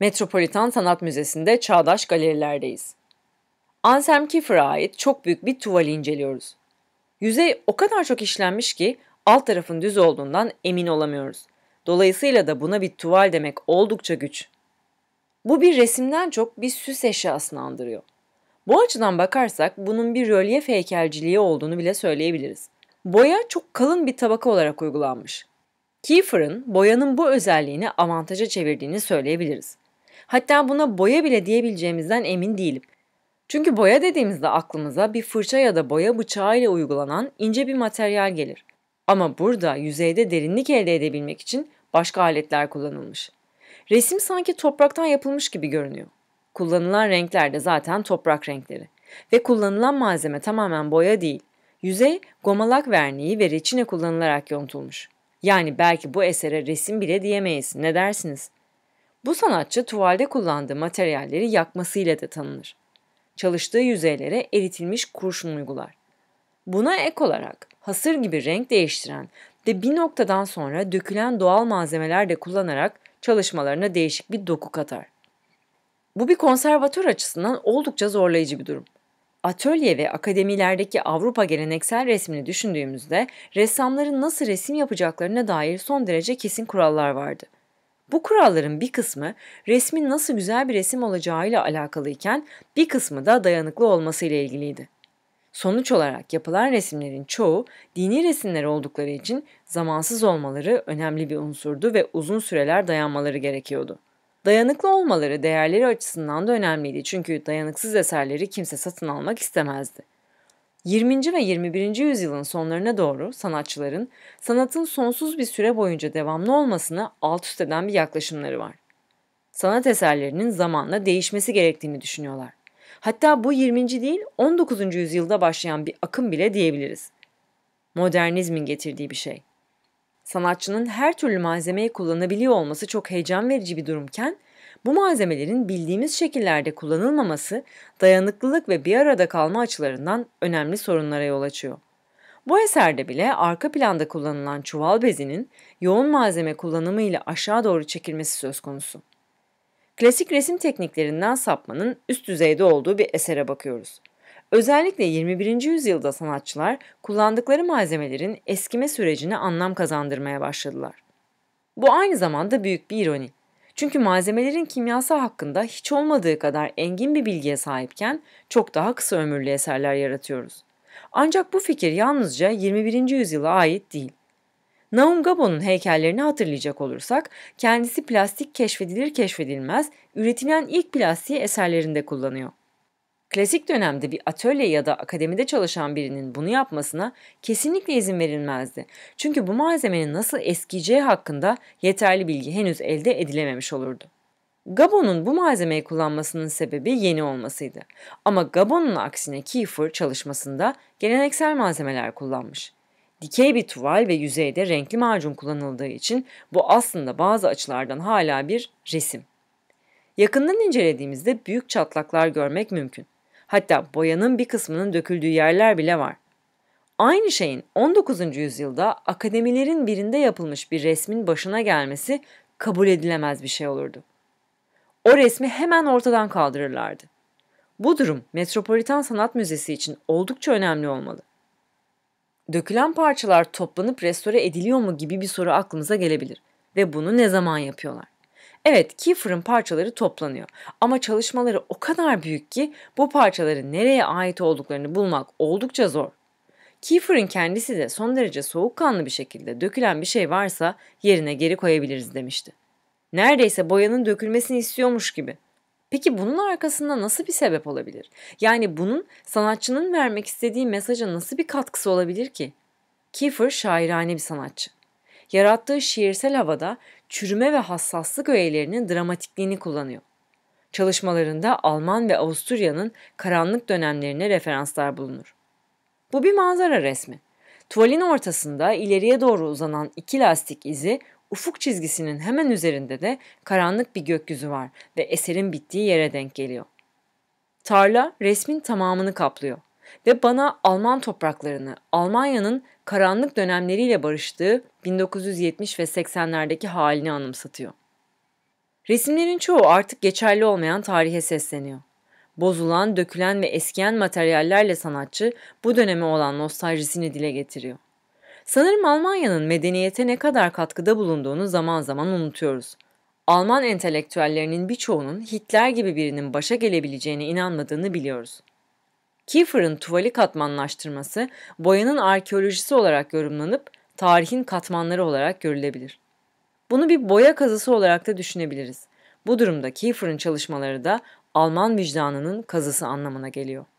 Metropolitan Sanat Müzesi'nde çağdaş galerilerdeyiz. Anselm Kiefer'a ait çok büyük bir tuvali inceliyoruz. Yüzey o kadar çok işlenmiş ki alt tarafın düz olduğundan emin olamıyoruz. Dolayısıyla da buna bir tuval demek oldukça güç. Bu bir resimden çok bir süs eşyasını andırıyor. Bu açıdan bakarsak bunun bir rölyef heykelciliği olduğunu bile söyleyebiliriz boya çok kalın bir tabaka olarak uygulanmış. Kiefer'ın boyanın bu özelliğini avantaja çevirdiğini söyleyebiliriz. Hatta buna boya bile diyebileceğimizden emin değilim. Çünkü boya dediğimizde aklımıza bir fırça ya da boya bıçağı ile uygulanan ince bir materyal gelir. Ama burada yüzeyde derinlik elde edebilmek için başka aletler kullanılmış. Resim sanki topraktan yapılmış gibi görünüyor. Kullanılan renkler de zaten toprak renkleri. Ve kullanılan malzeme tamamen boya değil, Yüzey gomalak verniği ve reçine kullanılarak yontulmuş. Yani belki bu esere resim bile diyemeyiz. Ne dersiniz? Bu sanatçı tuvalde kullandığı materyalleri yakmasıyla da tanınır. Çalıştığı yüzeylere eritilmiş kurşun uygular. Buna ek olarak hasır gibi renk değiştiren ve bir noktadan sonra dökülen doğal malzemeler de kullanarak çalışmalarına değişik bir doku katar. Bu bir konservatör açısından oldukça zorlayıcı bir durum atölye ve akademilerdeki Avrupa geleneksel resmini düşündüğümüzde ressamların nasıl resim yapacaklarına dair son derece kesin kurallar vardı. Bu kuralların bir kısmı resmin nasıl güzel bir resim olacağıyla alakalıyken bir kısmı da dayanıklı olmasıyla ilgiliydi. Sonuç olarak yapılan resimlerin çoğu dini resimler oldukları için zamansız olmaları önemli bir unsurdu ve uzun süreler dayanmaları gerekiyordu. Dayanıklı olmaları değerleri açısından da önemliydi çünkü dayanıksız eserleri kimse satın almak istemezdi. 20. ve 21. yüzyılın sonlarına doğru sanatçıların sanatın sonsuz bir süre boyunca devamlı olmasını alt üst eden bir yaklaşımları var. Sanat eserlerinin zamanla değişmesi gerektiğini düşünüyorlar. Hatta bu 20. değil 19. yüzyılda başlayan bir akım bile diyebiliriz. Modernizmin getirdiği bir şey sanatçının her türlü malzemeyi kullanabiliyor olması çok heyecan verici bir durumken, bu malzemelerin bildiğimiz şekillerde kullanılmaması dayanıklılık ve bir arada kalma açılarından önemli sorunlara yol açıyor. Bu eserde bile arka planda kullanılan çuval bezinin yoğun malzeme kullanımı ile aşağı doğru çekilmesi söz konusu. Klasik resim tekniklerinden sapmanın üst düzeyde olduğu bir esere bakıyoruz. Özellikle 21. yüzyılda sanatçılar kullandıkları malzemelerin eskime sürecini anlam kazandırmaya başladılar. Bu aynı zamanda büyük bir ironi. Çünkü malzemelerin kimyası hakkında hiç olmadığı kadar engin bir bilgiye sahipken çok daha kısa ömürlü eserler yaratıyoruz. Ancak bu fikir yalnızca 21. yüzyıla ait değil. Naum Gabo'nun heykellerini hatırlayacak olursak, kendisi plastik keşfedilir keşfedilmez üretilen ilk plastiği eserlerinde kullanıyor. Klasik dönemde bir atölye ya da akademide çalışan birinin bunu yapmasına kesinlikle izin verilmezdi. Çünkü bu malzemenin nasıl eskiyeceği hakkında yeterli bilgi henüz elde edilememiş olurdu. Gabon'un bu malzemeyi kullanmasının sebebi yeni olmasıydı. Ama Gabon'un aksine Kiefer çalışmasında geleneksel malzemeler kullanmış. Dikey bir tuval ve yüzeyde renkli macun kullanıldığı için bu aslında bazı açılardan hala bir resim. Yakından incelediğimizde büyük çatlaklar görmek mümkün. Hatta boyanın bir kısmının döküldüğü yerler bile var. Aynı şeyin 19. yüzyılda akademilerin birinde yapılmış bir resmin başına gelmesi kabul edilemez bir şey olurdu. O resmi hemen ortadan kaldırırlardı. Bu durum Metropolitan Sanat Müzesi için oldukça önemli olmalı. Dökülen parçalar toplanıp restore ediliyor mu gibi bir soru aklımıza gelebilir ve bunu ne zaman yapıyorlar? Evet keyframe parçaları toplanıyor ama çalışmaları o kadar büyük ki bu parçaların nereye ait olduklarını bulmak oldukça zor. Kiefer'ın kendisi de son derece soğukkanlı bir şekilde dökülen bir şey varsa yerine geri koyabiliriz demişti. Neredeyse boyanın dökülmesini istiyormuş gibi. Peki bunun arkasında nasıl bir sebep olabilir? Yani bunun sanatçının vermek istediği mesaja nasıl bir katkısı olabilir ki? Kiefer şairane bir sanatçı. Yarattığı şiirsel havada çürüme ve hassaslık öğelerinin dramatikliğini kullanıyor. Çalışmalarında Alman ve Avusturya'nın karanlık dönemlerine referanslar bulunur. Bu bir manzara resmi. Tuvalin ortasında ileriye doğru uzanan iki lastik izi ufuk çizgisinin hemen üzerinde de karanlık bir gökyüzü var ve eserin bittiği yere denk geliyor. Tarla resmin tamamını kaplıyor ve bana Alman topraklarını, Almanya'nın karanlık dönemleriyle barıştığı 1970 ve 80'lerdeki halini anımsatıyor. Resimlerin çoğu artık geçerli olmayan tarihe sesleniyor. Bozulan, dökülen ve eskiyen materyallerle sanatçı bu döneme olan nostaljisini dile getiriyor. Sanırım Almanya'nın medeniyete ne kadar katkıda bulunduğunu zaman zaman unutuyoruz. Alman entelektüellerinin birçoğunun Hitler gibi birinin başa gelebileceğine inanmadığını biliyoruz. Kiefer'ın tuvali katmanlaştırması boyanın arkeolojisi olarak yorumlanıp tarihin katmanları olarak görülebilir. Bunu bir boya kazısı olarak da düşünebiliriz. Bu durumda Kiefer'ın çalışmaları da Alman vicdanının kazısı anlamına geliyor.